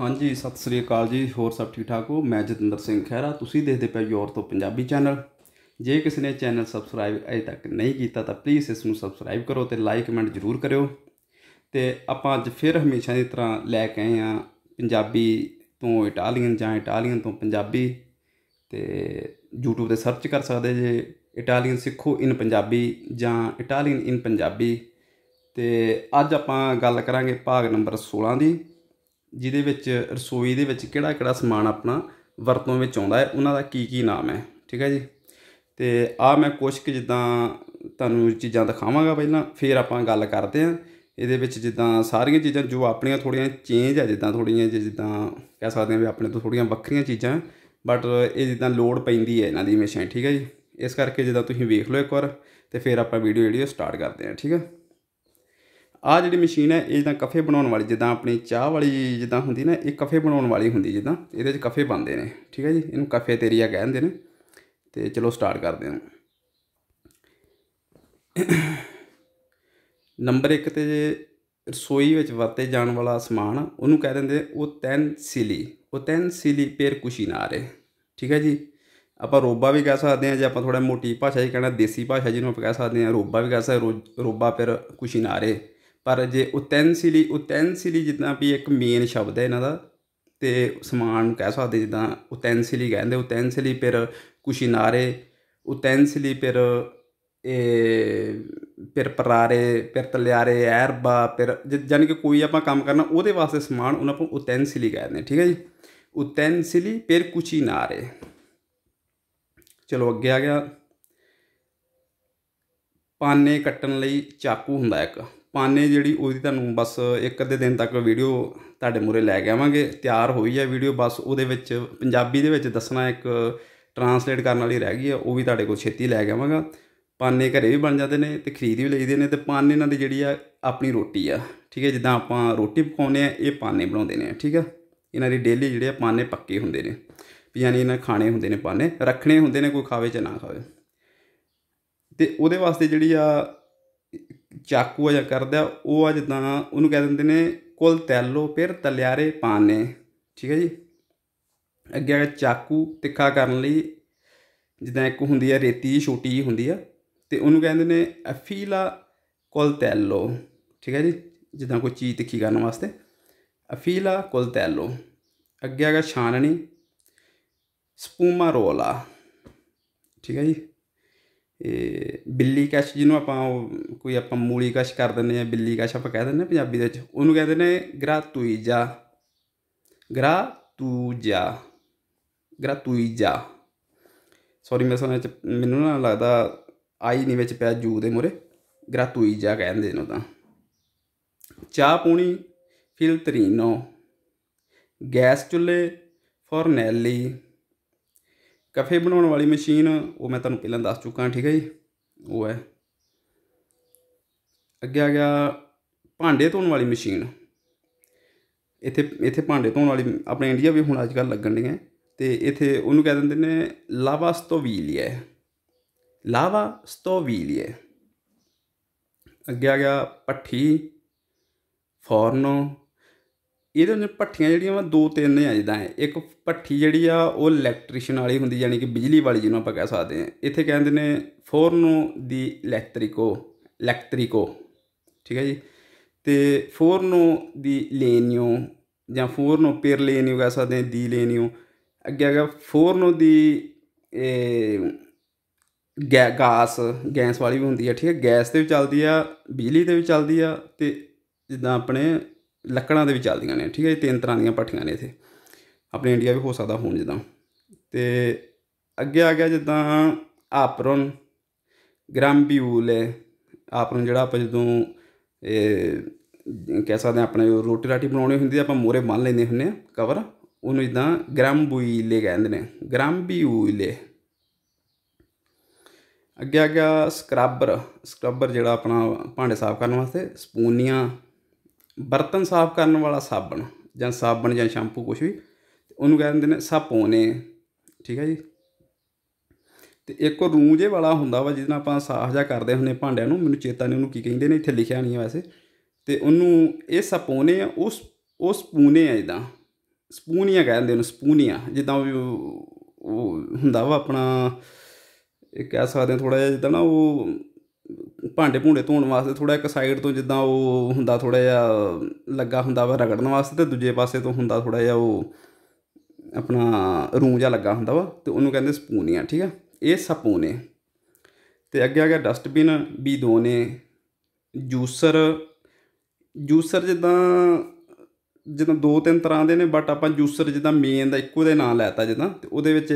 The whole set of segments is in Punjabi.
ਹਾਂਜੀ ਸਤਿ ਸ੍ਰੀ ਅਕਾਲ ਜੀ ਹੋਰ ਸਭ ਠੀਕ ਠਾਕ ਹੋ ਮੈਂ ਜਤਿੰਦਰ ਸਿੰਘ ਖਹਿਰਾ ਤੁਸੀਂ ਦੇਖਦੇ ਪਏ ਯੋਰ ਤੋਂ ਪੰਜਾਬੀ ਚੈਨਲ ਜੇ ਕਿਸੇ ਨੇ ਚੈਨਲ ਸਬਸਕ੍ਰਾਈਬ ਅਜੇ ਤੱਕ ਨਹੀਂ ਕੀਤਾ ਤਾਂ ਪਲੀਜ਼ ਇਸ ਨੂੰ ਸਬਸਕ੍ਰਾਈਬ ਕਰੋ ਤੇ ਲਾਈਕ ਕਮੈਂਟ ਜ਼ਰੂਰ ਕਰਿਓ ਤੇ ਆਪਾਂ ਅੱਜ ਫਿਰ ਹਮੇਸ਼ਾ ਦੀ ਤਰ੍ਹਾਂ ਲੈ ਕੇ ਆਏ ਆ ਪੰਜਾਬੀ ਤੋਂ ਇਟਾਲੀਅਨ ਜਾਂ ਇਟਾਲੀਅਨ ਤੋਂ ਪੰਜਾਬੀ ਤੇ YouTube ਤੇ ਸਰਚ ਕਰ ਸਕਦੇ ਜੇ ਇਟਾਲੀਅਨ ਸਿੱਖੋ ਇਨ ਪੰਜਾਬੀ ਜਾਂ ਇਟਾਲੀਅਨ ਇਨ ਪੰਜਾਬੀ ਤੇ ਅੱਜ ਆਪਾਂ ਗੱਲ ਕਰਾਂਗੇ ਭਾਗ ਨੰਬਰ 16 ਦੀ ਜਿਹਦੇ ਵਿੱਚ ਰਸੋਈ ਦੇ ਵਿੱਚ ਕਿਹੜਾ ਕਿਹੜਾ ਸਮਾਨ ਆਪਣਾ ਵਰਤੋਂ ਵਿੱਚ ਆਉਂਦਾ ਹੈ ਉਹਨਾਂ ਦਾ ਕੀ ਕੀ ਨਾਮ ਹੈ ਠੀਕ ਹੈ ਜੀ ਤੇ ਆ ਮੈਂ ਕੁਝ ਕਿ ਜਿੱਦਾਂ ਤੁਹਾਨੂੰ ਚੀਜ਼ਾਂ ਦਿਖਾਵਾਂਗਾ ਪਹਿਲਾਂ ਫਿਰ ਆਪਾਂ ਗੱਲ ਕਰਦੇ ਆਂ ਇਹਦੇ ਵਿੱਚ ਜਿੱਦਾਂ ਸਾਰੀਆਂ ਚੀਜ਼ਾਂ ਜੋ ਆਪਣੀਆਂ ਥੋੜੀਆਂ ਚੇਂਜ ਆ ਜਿੱਦਾਂ ਥੋੜੀਆਂ ਜਿੱਦਾਂ ਕਹਿ ਸਕਦੇ ਆ ਵੀ ਆਪਣੇ ਤੋਂ ਥੋੜੀਆਂ ਵੱਖਰੀਆਂ ਚੀਜ਼ਾਂ ਬਟ ਇਹ ਜਿੱਦਾਂ ਲੋਡ ਪੈਂਦੀ ਹੈ ਇਹਨਾਂ ਦੀ ਹਮੇਸ਼ਾ ਠੀਕ ਹੈ ਜੀ ਇਸ ਕਰਕੇ ਜਿੱਦਾਂ ਤੁਸੀਂ ਵੇਖ ਲਓ ਇੱਕ ਵਾਰ ਤੇ ਫਿਰ ਆਪਾਂ ਵੀਡੀਓ ਜਿਹੜੀ ਸਟਾਰਟ ਕਰਦੇ ਆਂ ਠੀਕ ਹੈ ਆ ਜਿਹੜੀ ਮਸ਼ੀਨ ਹੈ ਇਹ ਤਾਂ ਕਫੇ ਬਣਾਉਣ ਵਾਲੀ ਜਿੱਦਾਂ ਆਪਣੀ ਚਾਹ ਵਾਲੀ ਜਿੱਦਾਂ ਹੁੰਦੀ ਨਾ ਇਹ ਕਫੇ ਬਣਾਉਣ ਵਾਲੀ ਹੁੰਦੀ ਜਿੱਦਾਂ ਇਹਦੇ 'ਚ ਕਫੇ ਬਣਦੇ ਨੇ ਠੀਕ ਹੈ ਜੀ ਇਹਨੂੰ ਕਫੇ ਤੇਰੀਆ ਕਹਿੰਦੇ ਨੇ ਤੇ ਚਲੋ ਸਟਾਰਟ ਕਰਦੇ ਹਾਂ ਨੰਬਰ 1 ਤੇ ਰਸੋਈ ਵਿੱਚ ਵਰਤੇ ਜਾਣ ਵਾਲਾ ਸਮਾਨ ਉਹਨੂੰ ਕਹਿ ਦਿੰਦੇ ਉਹ ਤੈਨ ਸਿਲੀ ਉਹ ਤੈਨ ਸਿਲੀ ਪੇਰ ਕੁਸ਼ੀ ਠੀਕ ਹੈ ਜੀ ਆਪਾਂ ਰੋਬਾ ਵੀ ਕਹਿ ਸਕਦੇ ਹਾਂ ਜੇ ਆਪਾਂ ਥੋੜਾ ਮੋਟੀ ਭਾਸ਼ਾ ਹੀ ਕਹਿਣਾ ਦੇਸੀ ਭਾਸ਼ਾ ਜਿਹਨੂੰ ਆਪਾਂ ਕਹਿ ਸਕਦੇ ਹਾਂ ਰੋਬਾ ਵੀ ਕਹਿ ਸਕਦੇ ਰੋਬਾ ਪੇਰ ਕੁਸ਼ੀ ਨਾਰੇ ਪਰ ਜੇ ਉਤੈਂਸੀਲੀ ਉਤੈਂਸੀਲੀ ਜਿੱਦਾਂ ਵੀ ਇੱਕ ਮੇਨ ਸ਼ਬਦ ਹੈ ਇਹਨਾਂ ਦਾ ਤੇ ਸਮਾਨ ਨੂੰ ਕਹਿ ਸਕਦੇ ਜਿੱਦਾਂ ਉਤੈਂਸੀਲੀ ਕਹਿੰਦੇ ਉਤੈਂਸੀਲੀ ਫਿਰ ਕੁਸ਼ੀਨਾਰੇ ਉਤੈਂਸੀਲੀ ਫਿਰ ਇਹ ਪਰ ਪਰਾਰੇ ਪਰ ਤਲਿਆਰੇ ਐਰਬਾ ਪਰ ਜਾਨੀ ਕਿ ਕੋਈ ਆਪਾਂ ਕੰਮ ਕਰਨਾ ਉਹਦੇ ਵਾਸਤੇ ਸਮਾਨ ਉਹਨਾਂ ਨੂੰ ਉਤੈਂਸੀਲੀ ਕਹਿੰਦੇ ਠੀਕ ਹੈ ਜੀ ਉਤੈਂਸੀਲੀ ਫਿਰ ਕੁਸ਼ੀਨਾਰੇ ਚਲੋ ਅੱਗੇ ਆ ਗਿਆ ਪਾਨੇ ਕੱਟਣ ਲਈ ਚਾਕੂ ਹੁੰਦਾ ਇੱਕ ਪਾਣੇ ਜਿਹੜੀ ਉਹਦੀ ਤੁਹਾਨੂੰ ਬਸ ਇੱਕ ਅੱਧੇ ਦਿਨ ਤੱਕ ਵੀਡੀਓ ਤੁਹਾਡੇ ਮੂਰੇ ਲੈ ਕੇ ਆਵਾਂਗੇ ਤਿਆਰ ਹੋਈ ਹੈ ਵੀਡੀਓ ਬਸ ਉਹਦੇ ਵਿੱਚ ਪੰਜਾਬੀ ਦੇ ਵਿੱਚ ਦੱਸਣਾ ਇੱਕ ਟਰਾਂਸਲੇਟ ਕਰਨ ਵਾਲੀ ਰਹਿ ਗਈ ਹੈ ਉਹ ਵੀ ਤੁਹਾਡੇ ਕੋਲ ਛੇਤੀ ਲੈ ਕੇ ਆਵਾਂਗਾ ਪਾਨੇ ਘਰੇ ਵੀ ਬਣ ਜਾਂਦੇ ਨੇ ਤੇ ਖਰੀਦ ਵੀ ਲਈਦੇ ਨੇ ਤੇ ਪਾਨੇ ਇਹਨਾਂ ਦੀ ਜਿਹੜੀ ਆ ਆਪਣੀ ਰੋਟੀ ਆ ਠੀਕ ਹੈ ਜਿੱਦਾਂ ਆਪਾਂ ਰੋਟੀ ਪਕਾਉਂਦੇ ਆ ਇਹ ਪਾਨੇ ਬਣਾਉਂਦੇ ਨੇ ਠੀਕ ਆ ਇਹਨਾਂ ਦੀ ਡੇਲੀ ਜਿਹੜੇ ਆ ਪਾਨੇ ਪੱਕੇ ਹੁੰਦੇ ਨੇ ਯਾਨੀ ਇਹਨਾਂ ਖਾਣੇ ਹੁੰਦੇ ਨੇ ਪਾਨੇ ਰੱਖਣੇ ਹੁੰਦੇ ਨੇ ਕੋਈ ਖਾਵੇ ਜਾਂ ਨਾ ਖਾਵੇ ਤੇ ਉਹਦੇ ਵਾਸਤੇ ਜਿਹੜੀ ਆ ਚਾਕੂ ਆ ਜਾਂ ਕਰਦਾ ਉਹ ਆ ਜਿੱਦਾਂ ਉਹਨੂੰ ਕਹਿ ਦਿੰਦੇ ਨੇ ਕੁਲ ਤੈਲੋ ਫਿਰ ਤਲਿਆਰੇ ਪਾਣੇ ਠੀਕ ਹੈ ਜੀ ਅੱਗੇ ਆ ਚਾਕੂ ਤਿੱਖਾ ਕਰਨ ਲਈ ਜਿੱਦਾਂ ਇੱਕ ਹੁੰਦੀ ਆ ਰੇਤੀ ਛੋਟੀ ਜੀ ਹੁੰਦੀ ਆ ਤੇ ਉਹਨੂੰ ਕਹਿੰਦੇ ਨੇ ਅਫੀਲਾ ਕੁਲ ਤੈਲੋ ਠੀਕ ਹੈ ਜੀ ਜਿੱਦਾਂ ਕੋਈ ਚੀਜ਼ ਤਿੱਖੀ ਕਰਨ ਵਾਸਤੇ ਅਫੀਲਾ ਕੁਲ ਤੈਲੋ ਅੱਗੇ ਆ ਛਾਨਣੀ ਸਪੂਮਾ ਰੋਲਾ ਠੀਕ ਹੈ ਜੀ ਇਹ ਬਿੱਲੀ ਕਸ਼ ਜਿਹਨੂੰ ਆਪਾਂ ਕੋਈ ਆਪਾਂ ਮੂਲੀ ਕਸ਼ ਕਰ ਦਿੰਦੇ ਆ ਬਿੱਲੀ ਕਸ਼ ਆਪਾਂ ਕਹਿ ਦਿੰਦੇ ਆ ਪੰਜਾਬੀ ਦੇ ਵਿੱਚ ਉਹਨੂੰ ਕਹਿੰਦੇ ਨੇ ਗ੍ਰਾਤੂਈਜਾ ਗ੍ਰਾਤੂਜਾ ਗ੍ਰਾਤੂਈਜਾ ਸੌਰੀ ਮੈਂ ਸੁਣਿਆ ਮੈਨੂੰ ਨਾ ਲੱਗਦਾ ਆਈ ਨਹੀਂ ਵਿੱਚ ਪਿਆ ਜੂ ਦੇ ਮੂਰੇ ਗ੍ਰਾਤੂਈਜਾ ਕਹਿੰਦੇ ਨੇ ਤਾਂ ਚਾਹ ਪੂਣੀ ਫਿਲਟਰੀਨੋ ਗੈਸ ਚੁੱਲੇ ਫੋਰਨੈਲੀ ਕਫੇ ਬਣਾਉਣ ਵਾਲੀ ਮਸ਼ੀਨ ਉਹ ਮੈਂ ਤੁਹਾਨੂੰ ਪਹਿਲਾਂ ਦੱਸ ਚੁੱਕਾ ਠੀਕ ਹੈ ਜੀ ਉਹ ਹੈ ਅੱਗੇ ਆ ਗਿਆ ਭਾਂਡੇ ਧੋਣ ਵਾਲੀ ਮਸ਼ੀਨ ਇੱਥੇ ਇੱਥੇ ਭਾਂਡੇ ਧੋਣ ਵਾਲੀ ਆਪਣੇ ਇੰਡੀਆ ਵੀ ਹੁਣ ਅੱਜ ਕੱਲ ਲੱਗਣ ਡੀਆਂ ਤੇ ਇੱਥੇ ਉਹਨੂੰ ਕਹਿ ਦਿੰਦੇ ਨੇ ਲਾਵਾ ਸਟੋਵੀਲੀਏ ਲਾਵਾ ਸਟੋਵੀਲੀਏ ਅੱਗੇ ਆ ਗਿਆ ਪੱਠੀ ਫੋਰਨੋ ਇਹਦੇ ਵਿੱਚ ਭੱਠੀਆਂ ਜਿਹੜੀਆਂ ਵਾ ਦੋ ਤਿੰਨ ਆ ਜਿੱਦਾਂ ਇੱਕ ਭੱਠੀ ਜਿਹੜੀ ਆ ਉਹ ਇਲੈਕਟ੍ਰੀਸ਼ਨ ਵਾਲੀ ਹੁੰਦੀ ਯਾਨੀ ਕਿ ਬਿਜਲੀ ਵਾਲੀ ਜਿਹਨੂੰ ਆਪਾਂ ਕਹਿ ਸਕਦੇ ਹਾਂ ਇੱਥੇ ਕਹਿੰਦੇ ਨੇ ਫੋਰਨੋ ਦੀ ਇਲੈਕਟ੍ਰਿਕੋ ਇਲੈਕਟ੍ਰਿਕੋ ਠੀਕ ਹੈ ਜੀ ਤੇ ਫੋਰਨੋ ਦੀ ਲੇਨਿਓ ਜਾਂ ਫੋਰਨੋ ਪੇਰ ਲੇਨਿਓ ਕਹਿ ਸਕਦੇ ਹਾਂ ਦੀ ਲੇਨਿਓ ਅੱਗੇ ਗਿਆ ਫੋਰਨੋ ਦੀ ਗੈਸ ਗੈਸ ਵਾਲੀ ਵੀ ਹੁੰਦੀ ਆ ਠੀਕ ਹੈ ਗੈਸ ਤੇ ਵੀ ਚੱਲਦੀ ਆ ਬਿਜਲੀ ਤੇ ਵੀ ਚੱਲਦੀ ਆ ਤੇ ਜਿੱਦਾਂ ਆਪਣੇ ਲੱਕੜਾਂ ਦੇ ਵੀ ਚੱਲਦੀਆਂ ਨੇ ਠੀਕ ਹੈ ਜੀ ਤਿੰਨ ਤਰ੍ਹਾਂ ਦੀਆਂ ਪੱਟੀਆਂ ਨੇ ਇੱਥੇ ਆਪਣੇ ਇੰਡੀਆ ਵੀ ਹੋ ਸਕਦਾ ਹੋਣ ਜਿੱਦਾਂ ਤੇ ਅੱਗੇ ਆ ਗਿਆ ਜਿੱਦਾਂ ਆਪਰਨ ਗ੍ਰੈਂਬਿਊਲ ਹੈ ਆਪਰਨ ਜਿਹੜਾ ਆਪਾਂ ਜਦੋਂ ਇਹ ਕਹਿ ਸਕਦੇ ਆ ਆਪਣੇ ਰੋਟੀ ਰਾਟੀ ਬਣਾਉਣੀ ਹੁੰਦੀ ਆ ਆਪਾਂ ਮੋਰੇ ਮੰਨ ਲੈਂਦੇ ਹੁੰਨੇ ਆ ਕਵਰ ਉਹਨੂੰ ਇਦਾਂ ਗ੍ਰਾਮਬੂਇਲੇ ਕਹਿੰਦੇ ਨੇ ਗ੍ਰਾਮਬਿਊਲੇ ਅੱਗੇ ਆ ਗਿਆ ਸਕ੍ਰੱਬਰ ਸਕ੍ਰੱਬਰ ਜਿਹੜਾ ਆਪਣਾ ਭਾਂਡੇ ਸਾਫ਼ ਕਰਨ ਵਾਸਤੇ ਸਪੂਨੀਆਂ ਬਰਤਨ ਸਾਫ਼ ਕਰਨ ਵਾਲਾ ਸਾਬਣ ਜਾਂ ਸਾਬਣ ਜਾਂ ਸ਼ੈਂਪੂ ਕੁਝ ਵੀ ਉਹਨੂੰ ਕਹਿ ਦਿੰਦੇ ਨੇ ਸਾਪੋਨੇ ਠੀਕ ਹੈ ਜੀ ਤੇ ਇੱਕ ਉਹ ਰੂੰਜੇ ਵਾਲਾ ਹੁੰਦਾ ਵਾ ਜਿਹਦੇ ਨਾਲ ਆਪਾਂ ਸਾਫ਼ ਜਾ ਕਰਦੇ ਹੁੰਨੇ ਭਾਂਡਿਆਂ ਨੂੰ ਮੈਨੂੰ ਚੇਤਾ ਨਹੀਂ ਉਹਨੂੰ ਕੀ ਕਹਿੰਦੇ ਨੇ ਇੱਥੇ ਲਿਖਿਆ ਨਹੀਂ ਵੈਸੇ ਤੇ ਉਹਨੂੰ ਇਹ ਸਾਪੋਨੇ ਆ ਉਸ ਉਹ ਸਪੂਨੇ ਆ ਇਦਾਂ ਸਪੂਨੀਆਂ ਕਹਿੰਦੇ ਉਹਨੂੰ ਸਪੂਨੀਆਂ ਜਿੱਦਾਂ ਉਹ ਹੁੰਦਾ ਵਾ ਆਪਣਾ ਇਹ ਕਹਿ ਸਕਦੇ ਥੋੜਾ ਜਿਹਾ ਜਿੱਦਾਂ ਨਾ ਉਹ ਭਾਂਡੇ ਭੂੰਡੇ ਧੋਣ ਵਾਸਤੇ ਥੋੜਾ ਇੱਕ ਸਾਈਡ ਤੋਂ ਜਿੱਦਾਂ ਉਹ ਹੁੰਦਾ ਥੋੜਾ ਜਿਹਾ ਲੱਗਾ ਹੁੰਦਾ ਵਾ ਰਗੜਨ ਵਾਸਤੇ ਤੇ ਦੂਜੇ ਪਾਸੇ ਤੋਂ ਹੁੰਦਾ ਥੋੜਾ ਜਿਹਾ ਉਹ ਆਪਣਾ ਰੂੰ ਜਿਹਾ ਲੱਗਾ ਹੁੰਦਾ ਵਾ ਤੇ ਉਹਨੂੰ ਕਹਿੰਦੇ ਸਪੂਨ ਆ ਠੀਕ ਆ ਇਹ ਸਪੂਨ ਹੈ ਤੇ ਅੱਗੇ ਆ ਗਿਆ ਡਸਟਬਿਨ ਵੀ ਦੋ ਨੇ ਜੂਸਰ ਜੂਸਰ ਜਿੱਦਾਂ ਜਿੱਦਾਂ ਦੋ ਤਿੰਨ ਤਰ੍ਹਾਂ ਦੇ ਨੇ ਬਟ ਆਪਾਂ ਜੂਸਰ ਜਿੱਦਾਂ ਮੇਨ ਦਾ ਇੱਕੋ ਦੇ ਨਾਂ ਲੈਤਾ ਜਿੱਦਾਂ ਤੇ ਉਹਦੇ ਵਿੱਚ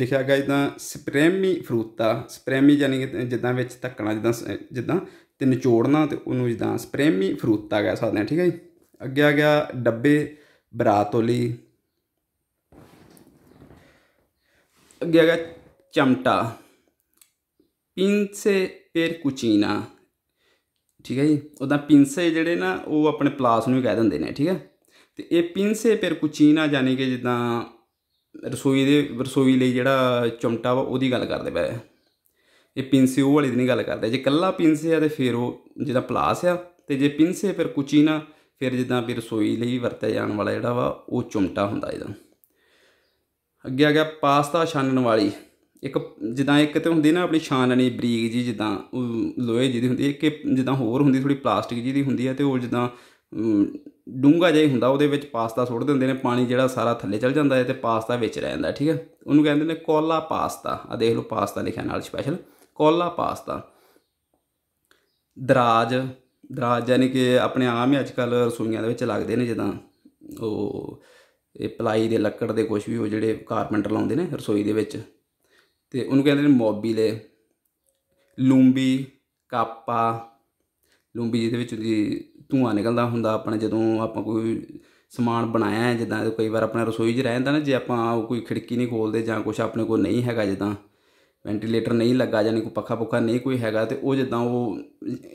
ਲਿਖਿਆ ਗਿਆ ਜਿੱਦਾਂ ਸਪਰੇਮੀ ਫਰੂਤਾ ਸਪਰੇਮੀ ਜਾਨੀ ਜਿੱਦਾਂ ਵਿੱਚ ਧੱਕਣਾ ਜਿੱਦਾਂ ਜਿੱਦਾਂ ਤੇ ਨਿਚੋੜਨਾ ਤੇ ਉਹਨੂੰ ਜਿੱਦਾਂ ਸਪਰੇਮੀ ਫਰੂਤਾ ਕਹਿ ਸਕਦੇ ਆ ਠੀਕ ਹੈ ਜੀ ਅੱਗੇ ਆ ਗਿਆ ਡੱਬੇ ਬਰਾਤੋਲੀ ਅੱਗੇ ਆ ਗਿਆ ਚਮਟਾ ਪਿੰਸੇ ਪੇਰ ਕੁਚੀਨਾ ਠੀਕ ਹੈ ਜੀ ਉਹਦਾ ਪਿੰਸੇ ਜਿਹੜੇ ਨਾ ਉਹ ਆਪਣੇ ਪਲਾਸ ਨੂੰ ਕਹਿ ਦਿੰਦੇ ਨੇ ਠੀਕ ਹੈ ਤੇ ਇਹ ਪਿੰਸੇ ਪਰ ਕੁਚੀਨਾ ਜਾਨੀ ਕਿ ਜਿੱਦਾਂ ਰਸੋਈ ਦੇ ਰਸੋਈ ਲਈ ਜਿਹੜਾ ਚਮਟਾ ਵਾ ਉਹਦੀ ਗੱਲ ਕਰਦੇ ਪਏ ਇਹ ਪਿੰਸੇ ਉਹ ਵਾਲੀ ਦੀ ਨਹੀਂ ਗੱਲ ਕਰਦੇ ਜੇ ਕੱਲਾ ਪਿੰਸੇ ਆ ਤੇ ਫਿਰ ਉਹ ਜਿਹੜਾ ਪਲਾਸ ਆ ਤੇ ਜੇ ਪਿੰਸੇ ਪਰ ਕੁਚੀਨਾ ਫਿਰ ਜਿੱਦਾਂ ਵੀ ਰਸੋਈ ਲਈ ਵਰਤਿਆ ਜਾਣ ਵਾਲਾ ਜਿਹੜਾ ਵਾ ਉਹ ਚਮਟਾ ਹੁੰਦਾ ਇਹਦਾ ਅੱਗੇ ਆ ਗਿਆ ਪਾਸਤਾ ਛਾਨਣ ਵਾਲੀ ਇੱਕ ਜਿੱਦਾਂ ਇੱਕ ਤੇ ਹੁੰਦੀ ਨਾ ਆਪਣੀ ਛਾਨਣੀ ਬਰੀਕ ਜੀ ਜਿੱਦਾਂ ਲੋਹੇ ਜਿਹਦੀ ਹੁੰਦੀ ਹੈ ਕਿ ਜਿੱਦਾਂ ਹੋਰ ਹੁੰਦੀ ਥੋੜੀ ਪਲਾਸਟਿਕ ਜੀ ਦੀ ਹੁੰਦੀ ਹੈ ਤੇ ਉਹ ਜਿੱਦਾਂ ਡੂੰਗਾ ਜਿਹਾ ਹੁੰਦਾ ਉਹਦੇ ਵਿੱਚ ਪਾਸਤਾ ਸੁੱਟ ਦਿੰਦੇ ਨੇ ਪਾਣੀ ਜਿਹੜਾ ਸਾਰਾ ਥੱਲੇ ਚਲ ਜਾਂਦਾ ਹੈ ਤੇ ਪਾਸਤਾ ਵਿੱਚ ਰਹਿ ਜਾਂਦਾ ਠੀਕ ਹੈ ਉਹਨੂੰ ਕਹਿੰਦੇ ਨੇ ਕੋਲਾ ਪਾਸਤਾ ਆ ਦੇਖ ਲਓ ਪਾਸਤਾ ਲਿਖਿਆ ਨਾਲ ਸਪੈਸ਼ਲ ਕੋਲਾ ਪਾਸਤਾ ਦਰਾਜ ਦਰਾਜ ਯਾਨੀ ਕਿ ਆਪਣੇ ਆਮ ਹੀ ਅੱਜ ਕੱਲ ਰਸੋਈਆਂ ਦੇ ਵਿੱਚ ਲੱਗਦੇ ਨੇ ਜਿਦਾਂ ਉਹ ਇਹ ਪਲਾਈ ਦੇ ਲੱਕੜ ਦੇ ਕੁਝ ਵੀ ਉਹ ਜਿਹੜੇ ਕਾਰਪੈਂਟਰ ਲਾਉਂਦੇ ਨੇ ਰਸੋਈ ਦੇ ਵਿੱਚ ਤੇ ਉਹਨੂੰ ਕਹਿੰਦੇ ਨੇ ਮੋਬੀਲੇ ਲੂੰਬੀ ਕਾਪਾ ਲੂੰਬੀ ਜਿਹਦੇ ਵਿੱਚ ਉਹਦੀ ਧੂਆ ਨਿਕਲਦਾ ਹੁੰਦਾ ਆਪਣੇ ਜਦੋਂ ਆਪਾਂ ਕੋਈ ਸਮਾਨ ਬਣਾਇਆ ਜਿੱਦਾਂ ਕਈ ਵਾਰ ਆਪਣਾ ਰਸੋਈ 'ਚ ਰਹਿੰਦਾ ਨਾ ਜੇ ਆਪਾਂ ਕੋਈ ਖਿੜਕੀ ਨਹੀਂ ਖੋਲਦੇ ਜਾਂ ਕੁਝ ਆਪਣੇ ਕੋਲ ਨਹੀਂ ਹੈਗਾ ਜਿੱਦਾਂ ਵੈਂਟੀਲੇਟਰ ਨਹੀਂ ਲੱਗਾ ਜਾਂ ਕੋਈ ਪੱਖਾ ਪੁੱਖਾ ਨਹੀਂ ਕੋਈ ਹੈਗਾ ਤੇ ਉਹ ਜਿੱਦਾਂ ਉਹ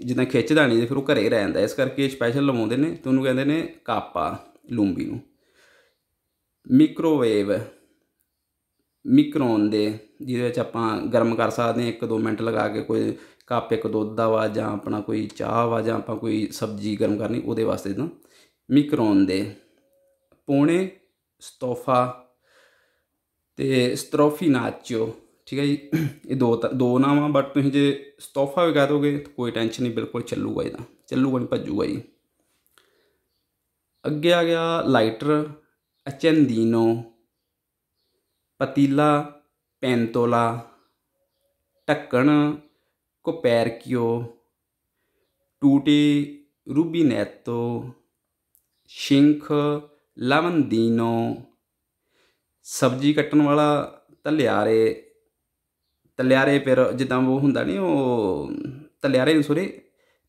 ਜਿੱਦਾਂ ਖਿੱਚਦਾ ਨਹੀਂ ਫਿਰ ਉਹ ਘਰੇ ਰਹਿ ਜਾਂਦਾ ਇਸ ਕਰਕੇ ਸਪੈਸ਼ਲ ਲਵਾਉਂਦੇ ਨੇ ਤੇ ਉਹਨੂੰ ਕਹਿੰਦੇ ਨੇ ਕਾਪਾ ਲੂੰਬੀ ਨੂੰ ਮਾਈਕ੍ਰੋਵੇਵ ਮਾਈਕ੍ਰੋਨ ਦੇ ਜਿਹਦੇ ਵਿੱਚ ਆਪਾਂ ਗਰਮ ਕਰ ਸਕਦੇ ਹਾਂ 1-2 ਮਿੰਟ ਲਗਾ ਕੇ ਕੋਈ ਕੱਪ ਇੱਕ ਦੁੱਧ ਦਾ ਵਾ ਜਾਂ ਆਪਣਾ ਕੋਈ ਚਾਹ ਵਾ ਜਾਂ ਆਪਾਂ ਕੋਈ ਸਬਜ਼ੀ ਗਰਮ ਕਰਨੀ ਉਹਦੇ ਵਾਸਤੇ ਤਾਂ ਮਿਕਰੋਨ ਦੇ ਪੋਣੇ ਸਟੋਫਾ ਤੇ ਸਟ੍ਰੋਫੀ ਨਾਚੋ ਠੀਕ ਹੈ ਜੀ ਇਹ ਦੋ ਦੋ ਨਾਮ ਆ ਬਟ ਤੁਸੀਂ ਜੇ ਸਟੋਫਾ ਵੀ ਕਹ ਦੋਗੇ ਤਾਂ ਕੋਈ ਟੈਨਸ਼ਨ ਨਹੀਂ ਬਿਲਕੁਲ ਚੱਲੂਗਾ ਇਹਦਾ ਚੱਲੂਗਾ ਨਹੀਂ ਭੱਜੂਗਾ ਜੀ ਅੱਗੇ ਆ ਗਿਆ ਲਾਈਟਰ ਅਚੰਦੀਨੋ ਪਤੀਲਾ ਪੈਂਤੋਲਾ ਟੱਕਣ ਕੋਪੈਰਕਿਓ ਟੂਟੀ ਰੂਬੀਨੈਤੋ ਸ਼ਿੰਖ ਲਵੰਦੀਨੋ ਸਬਜ਼ੀ ਕੱਟਣ ਵਾਲਾ ਤਲਿਆਰੇ ਤਲਿਆਰੇ ਫਿਰ ਜਿੱਦਾਂ ਉਹ ਹੁੰਦਾ ਨਹੀਂ ਉਹ ਤਲਿਆਰੇ ਨੂੰ ਸੋਰੇ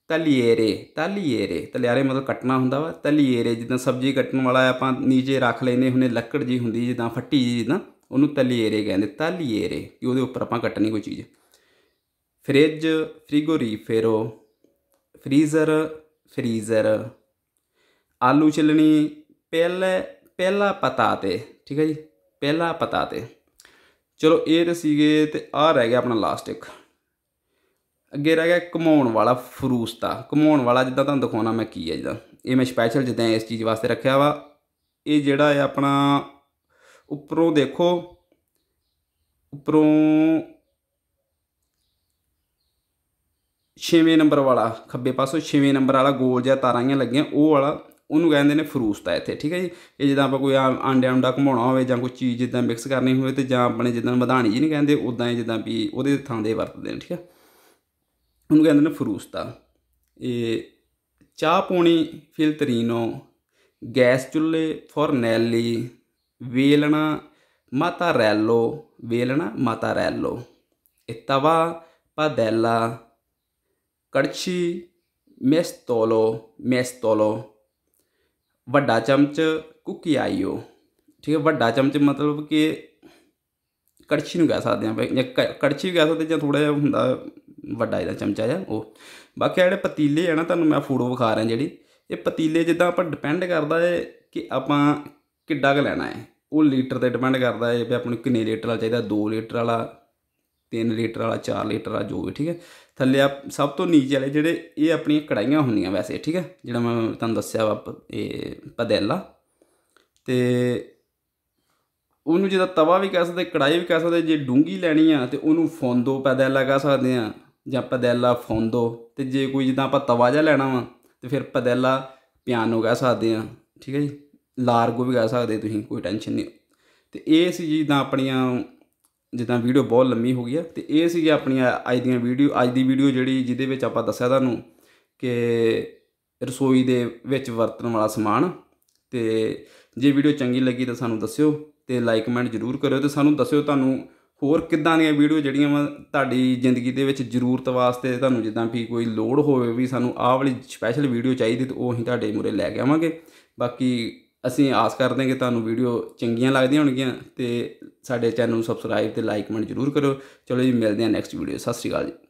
ਤਲਿਏਰੇ ਤਲਿਏਰੇ ਤਲਿਆਰੇ ਮਤਲਬ ਕੱਟਣਾ ਹੁੰਦਾ ਵਾ ਤਲਿਏਰੇ ਜਿੱਦਾਂ ਸਬਜ਼ੀ ਕੱਟਣ ਵਾਲਾ ਆਪਾਂ ਨੀਚੇ ਰੱਖ ਲੈਨੇ ਹੁੰਨੇ ਲੱਕੜ ਜੀ ਹੁੰਦੀ ਜਿੱਦਾਂ ਫੱਟੀ ਜੀ ਜਿੱਦਾਂ ਉਹਨੂੰ ਤਲੀਏਰੇ ਕਹਿੰਦੇ ਤਲਿਏਰੇ ਕਿ ਉਹਦੇ ਉੱਪਰ ਆਪਾਂ ਕੱਟਣੀ ਕੋਈ ਚੀਜ਼ ਫ੍ਰਿਜ ਫ੍ਰਿਗੋਰੀਫੇਰੋ ਫ੍ਰੀਜ਼ਰ ਫ੍ਰੀਜ਼ਰ ਆਲੂ ਚਲਣੀ ਪਹਿਲੇ ਪਹਿਲਾ ਪਤਾ ਤੇ ਠੀਕ ਹੈ ਜੀ ਪਹਿਲਾ ਪਤਾ ਤੇ ਚਲੋ ਇਹ ਤੇ ਸੀਗੇ ਤੇ ਆ ਰਹਿ ਗਿਆ ਆਪਣਾ ਲਾਸਟ ਇੱਕ ਅੱਗੇ ਰਹਿ ਗਿਆ ਕਮਾਉਣ ਵਾਲਾ ਫਰੂਸਤਾ ਕਮਾਉਣ ਵਾਲਾ ਜਿੱਦਾਂ ਤੁਹਾਨੂੰ ਦਿਖਾਉਣਾ ਮੈਂ ਕੀ ਹੈ ਜਿੱਦਾਂ ਇਹ ਮੈਂ ਸਪੈਸ਼ਲ ਜਿੱਦਾਂ ਇਸ ਚੀਜ਼ ਵਾਸਤੇ ਰੱਖਿਆ ਵਾ ਇਹ ਜਿਹੜਾ ਹੈ ਆਪਣਾ ਉੱਪਰੋਂ ਦੇਖੋ ਉੱਪਰੋਂ 6ਵੇਂ ਨੰਬਰ ਵਾਲਾ ਖੱਬੇ ਪਾਸੋਂ 6ਵੇਂ ਨੰਬਰ ਵਾਲਾ ਗੋਲ ਜਿਹਾ ਤਾਰਾਂ ਜਿਹੀਆਂ ਲੱਗੀਆਂ ਉਹ ਵਾਲਾ ਉਹਨੂੰ ਕਹਿੰਦੇ ਨੇ ਫਰੂਸਤਾ ਇੱਥੇ ਠੀਕ ਹੈ ਜੀ ਇਹ ਜਦੋਂ ਆਪਾਂ ਕੋਈ ਆਂਡੇ ਆਂਡਾ ਘਮਾਉਣਾ ਹੋਵੇ ਜਾਂ ਕੋਈ ਚੀਜ਼ ਜਿੱਦਾਂ ਮਿਕਸ ਕਰਨੀ ਹੋਵੇ ਤੇ ਜਾਂ ਆਪਣੇ ਜਿੱਦਾਂ ਵਧਾਣੀ ਜੀ ਨਹੀਂ ਕਹਿੰਦੇ ਉਦਾਂ ਹੀ ਜਿੱਦਾਂ ਵੀ ਉਹਦੇ ਥਾਂ ਦੇ ਵਰਤਦੇ ਨੇ ਠੀਕ ਹੈ ਉਹਨੂੰ ਕਹਿੰਦੇ ਨੇ ਫਰੂਸਤਾ ਇਹ ਚਾਹ ਪੋਣੀ ਫਿਲਟਰੀਨੋ ਗੈਸ ਚੁੱਲ੍ਹੇ ਫੋਰਨੈਲੀ ਵੇਲਣਾ ਮਾਤਾ ਰੈਲੋ ਵੇਲਣਾ ਮਾਤਾ ਰੈਲੋ ਇਹ ਤਵਾ ਪਦੈਲਾ ਕੜਛੀ ਮੈਸ ਤੋਲੋ ਵੱਡਾ ਚਮਚ ਕੁਕੀ ਆਈਓ ਠੀਕ ਹੈ ਵੱਡਾ ਚਮਚ ਮਤਲਬ ਕਿ ਕੜਛੀ ਨੂੰ ਕਹਿ ਸਕਦੇ ਆ ਭਾਈ ਕੜਛੀ ਵੀ ਕਹਿ ਸਕਦੇ ਜਾਂ ਥੋੜਾ ਜਿਹਾ ਹੁੰਦਾ ਵੱਡਾ ਇਹਦਾ ਚਮਚਾ ਜਾਂ ਉਹ ਬਾਕੀ ਜਿਹੜੇ ਪਤੀਲੇ ਆ ਨਾ ਤੁਹਾਨੂੰ ਮੈਂ ਫੋਟੋ ਵਿਖਾ ਰਿਹਾ ਜਿਹੜੀ ਇਹ ਪਤੀਲੇ ਜਿੱਦਾਂ ਆਪਾਂ ਡਿਪੈਂਡ ਕਰਦਾ ਹੈ ਕਿ ਆਪਾਂ ਕਿੱਡਾ ਕੁ ਲੈਣਾ ਹੈ ਉਹ ਲੀਟਰ ਤੇ ਡਿਪੈਂਡ ਕਰਦਾ ਹੈ ਵੀ ਆਪਾਂ ਨੂੰ ਕਿੰਨੇ ਲੀਟਰ ਵਾਲਾ ਚਾਹੀਦਾ 2 ਲੀਟਰ ਵਾਲਾ 3 ਲੀਟਰ ਵਾਲਾ 4 ਲੀਟਰ ਵਾਲਾ ਜੋ ਵੀ ਠੀਕ ਹੈ ਥੱਲੇ ਆ ਸਭ ਤੋਂ ਨੀਚੇ ਵਾਲੇ ਜਿਹੜੇ ਇਹ ਆਪਣੀਆਂ ਕੜਾਈਆਂ ਹੁੰਦੀਆਂ ਵੈਸੇ ਠੀਕ ਹੈ ਜਿਹੜਾ ਮੈਂ ਤੁਹਾਨੂੰ ਦੱਸਿਆ ਵਾ ਇਹ ਪਦੈਲਾ ਤੇ ਉਹਨੂੰ ਜਿਹਦਾ ਤਵਾ ਵੀ ਕਹਿ ਸਕਦੇ ਕੜਾਈ ਵੀ ਕਹਿ ਸਕਦੇ ਜੇ ਡੂੰਗੀ ਲੈਣੀ ਆ ਤੇ ਉਹਨੂੰ ਫੌਂਦੋ ਪਦੈਲਾ ਕਹਿ ਸਕਦੇ ਆ ਜਾਂ ਪਦੈਲਾ ਫੌਂਦੋ ਤੇ ਜੇ ਕੋਈ ਜਿੱਦਾਂ ਆਪਾਂ ਤਵਾ ਜਾ ਲੈਣਾ ਵਾ ਤੇ ਫਿਰ ਪਦੈਲਾ ਪਿਆਨੋ ਕਹਿ ਸਕਦੇ ਆ ਠੀਕ ਹੈ ਜੀ ਲਾਰਗੋ ਵੀ ਕਹਿ ਸਕਦੇ ਤੁਸੀਂ ਕੋਈ ਟੈਨਸ਼ਨ ਨਹੀਂ ਤੇ ਇਹ ਸੀ ਜਿੱਦਾਂ ਆਪਣੀਆਂ ਜਿੱਦਾਂ ਵੀਡੀਓ ਬਹੁਤ ਲੰਮੀ ਹੋ ਗਈ ਹੈ ਤੇ ਇਹ ਸੀਗੀ ਆਪਣੀਆਂ ਅੱਜ ਦੀਆਂ ਵੀਡੀਓ ਅੱਜ ਦੀ ਵੀਡੀਓ ਜਿਹੜੀ ਜਿਹਦੇ ਵਿੱਚ ਆਪਾਂ ਦੱਸਿਆ ਤੁਹਾਨੂੰ ਕਿ ਰਸੋਈ ਦੇ ਵਿੱਚ ਵਰਤਣ ਵਾਲਾ ਸਮਾਨ ਤੇ ਜੇ ਵੀਡੀਓ ਚੰਗੀ ਲੱਗੀ ਤਾਂ ਸਾਨੂੰ ਦੱਸਿਓ ਤੇ ਲਾਈਕ ਕਮੈਂਟ ਜ਼ਰੂਰ ਕਰਿਓ ਤੇ ਸਾਨੂੰ ਦੱਸਿਓ ਤੁਹਾਨੂੰ ਹੋਰ ਕਿੱਦਾਂ ਦੀਆਂ ਵੀਡੀਓ ਜਿਹੜੀਆਂ ਵਾ ਤੁਹਾਡੀ ਜ਼ਿੰਦਗੀ ਦੇ ਵਿੱਚ ਜ਼ਰੂਰਤ ਵਾਸਤੇ ਤੁਹਾਨੂੰ ਜਿੱਦਾਂ ਵੀ ਕੋਈ ਲੋੜ ਹੋਵੇ ਵੀ ਸਾਨੂੰ ਆਹ ਵਾਲੀ ਸਪੈਸ਼ਲ ਵੀਡੀਓ ਚਾਹੀਦੀ ਤੇ ਉਹ ਅਸੀਂ ਤੁਹਾਡੇ ਮੂਰੇ ਲੈ ਕੇ ਆਵਾਂਗੇ ਬਾਕੀ ਅਸੀਂ ਆਸ ਕਰਦੇ ਹਾਂ ਕਿ ਤੁਹਾਨੂੰ ਵੀਡੀਓ ਚੰਗੀਆਂ ਲੱਗਦੀਆਂ ਹੋਣਗੀਆਂ ਤੇ ਸਾਡੇ ਚੈਨਲ ਨੂੰ ਸਬਸਕ੍ਰਾਈਬ ਤੇ ਲਾਈਕ ਕਮੈਂਟ ਜ਼ਰੂਰ ਕਰੋ ਚਲੋ ਜੀ ਮਿਲਦੇ ਹਾਂ ਨੈਕਸਟ ਵੀਡੀਓ ਸਤਿ ਸ਼੍ਰੀ ਅਕਾਲ ਜੀ